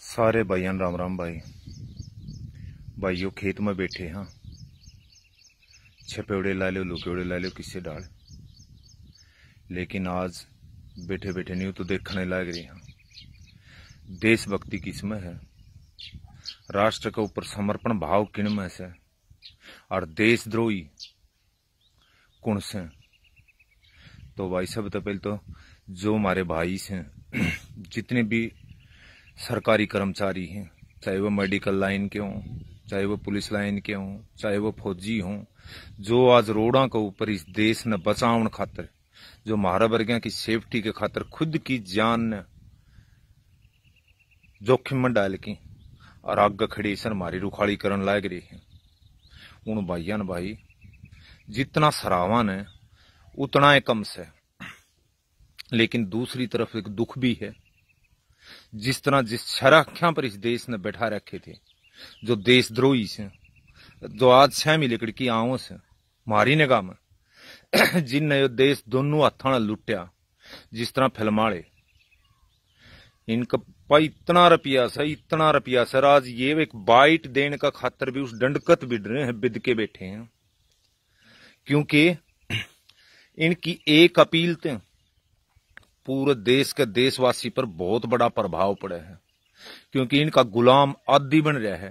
सारे भाइयों राम राम भाई भाइयों खेत में बैठे हाँ छपेवड़े ला लो लुकेवड़े ला लो किसी डाल लेकिन आज बैठे बैठे नहीं तो देखने लग रही हाँ देशभक्ति किसमें है राष्ट्र के ऊपर समर्पण भाव किन में से और देशद्रोही कौन से तो भाई सब तो पहले तो जो हमारे भाई से जितने भी सरकारी कर्मचारी हैं चाहे वो मेडिकल लाइन के हों चाहे वो पुलिस लाइन के हों चाहे वो फौजी हों जो आज रोड़ा के ऊपर इस देश ने बचावन खातर जो महारा वर्गिया की सेफ्टी के खातर खुद की जान ने जोखिम में डाल के और आग खड़ी सर मारी रुखाड़ी करण लाग रही है उन भाइयान भाई जितना सरावान है उतना ही कम से लेकिन दूसरी तरफ एक दुख भी है जिस तरह जिस शराख्या पर इस देश ने बैठा रखे थे जो देशद्रोही से जो आज सहमी लिकड़ की आओ से मारी निगाह में जिनने यो देश दोनों हाथों ने लुटिया जिस तरह फिल्माड़े इनका पर इतना रुपया सा इतना रुपया सर आज ये एक बाइट देने का खातर भी उस दंडकत बिड रहे हैं बिद के बैठे हैं क्योंकि इनकी एक अपील थे तो पूरे देश के देशवासी पर बहुत बड़ा प्रभाव पड़े है क्योंकि इनका गुलाम आदि बन रहा है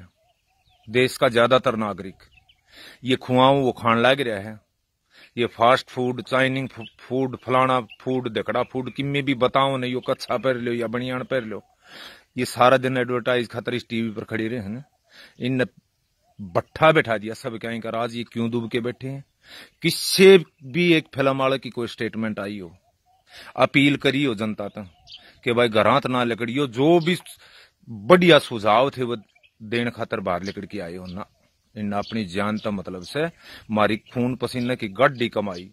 देश का ज्यादातर नागरिक ये खुआओं वो खान लग रहा है ये फास्ट फूड चाइनिंग फूड फलाना फूड दकड़ा फूड किमें भी बताओ नहीं यो कच्छा पहन लो या बनियान पहन लो ये सारा दिन एडवर्टाइज खतर इस टीवी पर खड़ी रहे हैं इन बट्ठा बैठा दिया सब क्या राज ये क्यों डूब के बैठे हैं किससे भी एक फिल्म वाले की कोई स्टेटमेंट आई हो अपील करियो जनता तक कि भाई घरांत ना लकड़ियो जो भी बढ़िया सुझाव थे वो देने खातर बाहर लेकर के आए हो ना इन अपनी जान का मतलब से मारी खून पसीने की गड्डी कमाई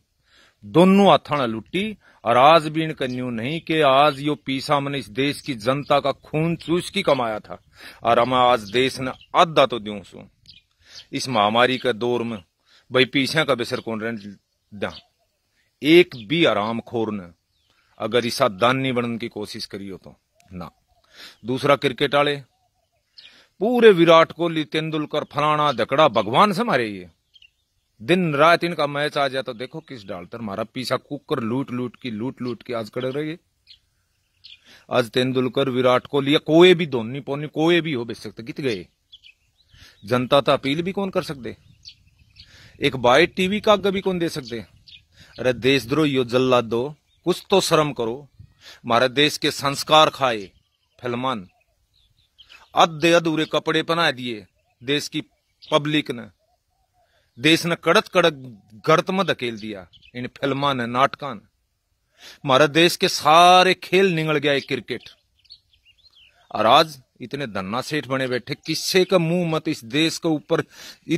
दोनों हाथा ने लुटी और आज भी इन कन्यू नहीं कि आज यो पीसा मैंने इस देश की जनता का खून चूस की कमाया था और हम आज देश ने आधा तो दू सू इस महामारी के दौर में भाई पीछे का बेसर कौन रह एक भी आराम खोर ने अगर ईसा दानी बनने की कोशिश करियो तो ना दूसरा क्रिकेट आले पूरे विराट कोहली तेंदुलकर फलाना दकड़ा भगवान से मारे ये दिन रात इनका मैच आ जाए तो देखो किस डालतर मारा पीछा कुकर लूट लूट की लूट लूट की आज कड़े रहिए आज तेंदुलकर विराट कोहली या कोए भी धोनी पोनी कोई भी हो बेच सकते तो कित गए जनता तो अपील भी कौन कर सकते एक बाइट टीवी का भी कौन दे सकते अरे देशद्रोह यो जल्ला दो कुछ तो शर्म करो हमारे देश के संस्कार खाए फिल्मान अधे अधूरे कपड़े पहना दिए देश की पब्लिक ने देश ने कड़क कड़क गर्त में धकेल दिया इन फिल्मा ने नाटकान मारे देश के सारे खेल निगल गया क्रिकेट और आज इतने धन्ना सेठ बने बैठे किससे का मुंह मत इस देश के ऊपर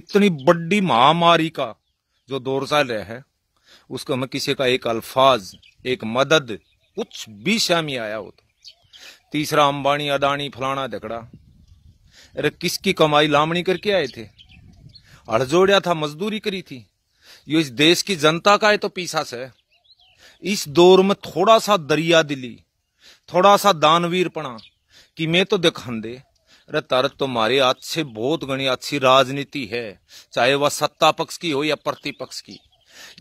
इतनी बड़ी महामारी का जो दौर चल रहा है उसको हमें किसी का एक अल्फाज एक मदद कुछ भी शामी आया हो तो तीसरा अंबानी अदानी फलाना दकड़ा अरे किसकी कमाई लामणी करके आए थे अड़जोड़िया था मजदूरी करी थी ये इस देश की जनता का है तो पीसा से इस दौर में थोड़ा सा दरिया दिली थोड़ा सा दानवीरपणा कि मैं तो दिखा दे अरे तर तुम्हारे तो अच्छे बहुत गणी अच्छी राजनीति है चाहे वह सत्ता पक्ष की हो या प्रतिपक्ष की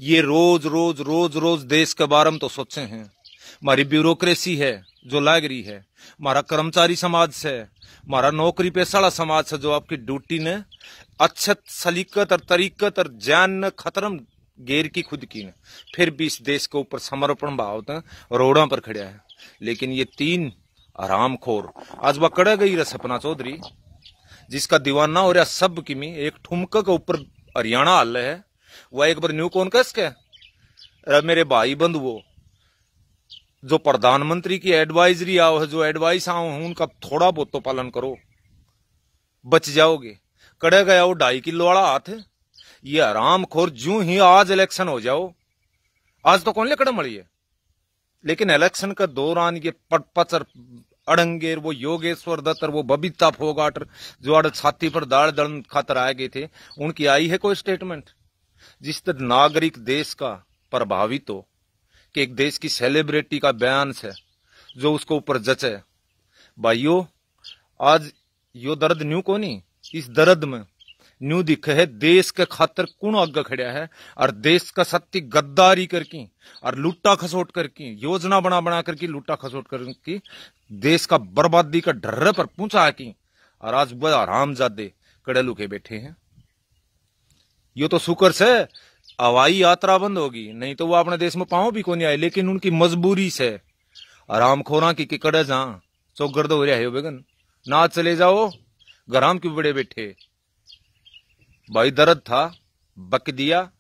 ये रोज रोज रोज रोज देश के बारे में तो सोचे हैं हमारी ब्यूरोक्रेसी है जो लाग रही है हमारा कर्मचारी समाज से हमारा नौकरी पेशाड़ा समाज से जो आपकी ड्यूटी ने अच्छत सलीकत और तरीकत और जान ने खतरम गेर की खुद की ने फिर भी इस देश के ऊपर समर्पण भाव था तो रोड़ा पर खड़ा है लेकिन ये तीन आराम खोर आज वकड़े गई रहा सपना चौधरी जिसका दीवाना हो रहा सब किमी एक ठुमका के ऊपर हरियाणा हल है वह एक बार न्यू कौन के अरे मेरे भाई बंधुओं जो प्रधानमंत्री की एडवाइजरी आओ है जो एडवाइस आओ है उनका थोड़ा बहुत तो पालन करो बच जाओगे कड़े गया वो ढाई किलो वाला हाथ ये आराम खोर जू ही आज इलेक्शन हो जाओ आज तो कौन ले कड़े है लेकिन इलेक्शन के दौरान ये पटपचर अड़ंगेर वो योगेश्वर दत्तर वो बबीता फोगाटर जो आड़ छाती पर दाड़ दड़ खातर आए गए थे उनकी आई है कोई स्टेटमेंट जिस तरह नागरिक देश का प्रभावित हो कि एक देश की सेलिब्रिटी का बयान से जो उसको ऊपर जचे भाइयों आज यो दर्द न्यू को नहीं इस दर्द में न्यू दिखे है देश के खातर कौन आगे खड़ा है और देश का सत्य गद्दारी करके और लूटा खसोट करके योजना बना बना करके लूटा खसोट करके देश का बर्बादी का ढर्र पर पूछा की और आज वह आराम जादे कड़े लुके बैठे हैं यो तो शुक्र से हवाई यात्रा बंद होगी नहीं तो वो अपने देश में पाओ भी को नहीं आए लेकिन उनकी मजबूरी से आराम खोरा की किकड़े है जहाँ चौगर्द हो रहा है बेगन ना चले जाओ घराम क्यों बड़े बैठे भाई दर्द था बक दिया